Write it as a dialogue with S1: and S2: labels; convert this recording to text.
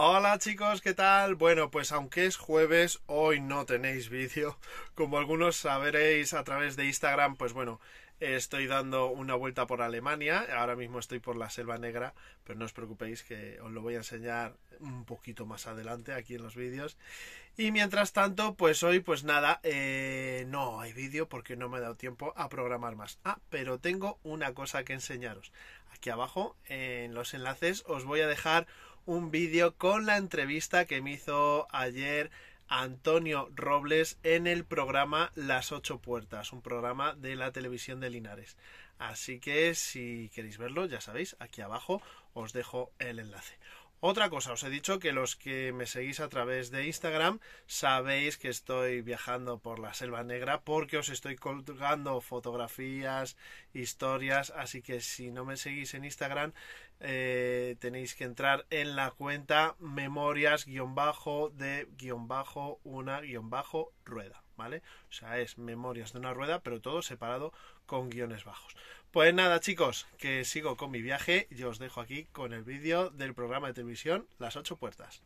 S1: Hola chicos, ¿qué tal? Bueno, pues aunque es jueves, hoy no tenéis vídeo. Como algunos saberéis a través de Instagram, pues bueno, estoy dando una vuelta por Alemania. Ahora mismo estoy por la Selva Negra, pero no os preocupéis que os lo voy a enseñar un poquito más adelante aquí en los vídeos. Y mientras tanto, pues hoy, pues nada, eh, no hay vídeo porque no me he dado tiempo a programar más. Ah, pero tengo una cosa que enseñaros. Aquí abajo, en los enlaces, os voy a dejar un vídeo con la entrevista que me hizo ayer Antonio Robles en el programa Las Ocho Puertas, un programa de la televisión de Linares. Así que si queréis verlo, ya sabéis, aquí abajo os dejo el enlace. Otra cosa, os he dicho que los que me seguís a través de Instagram sabéis que estoy viajando por la Selva Negra porque os estoy colgando fotografías, historias, así que si no me seguís en Instagram eh, tenéis que entrar en la cuenta memorias-de-una-rueda, ¿vale? O sea, es memorias de una rueda, pero todo separado con guiones bajos. Pues nada, chicos, que sigo con mi viaje y os dejo aquí con el vídeo del programa de televisión Las ocho puertas.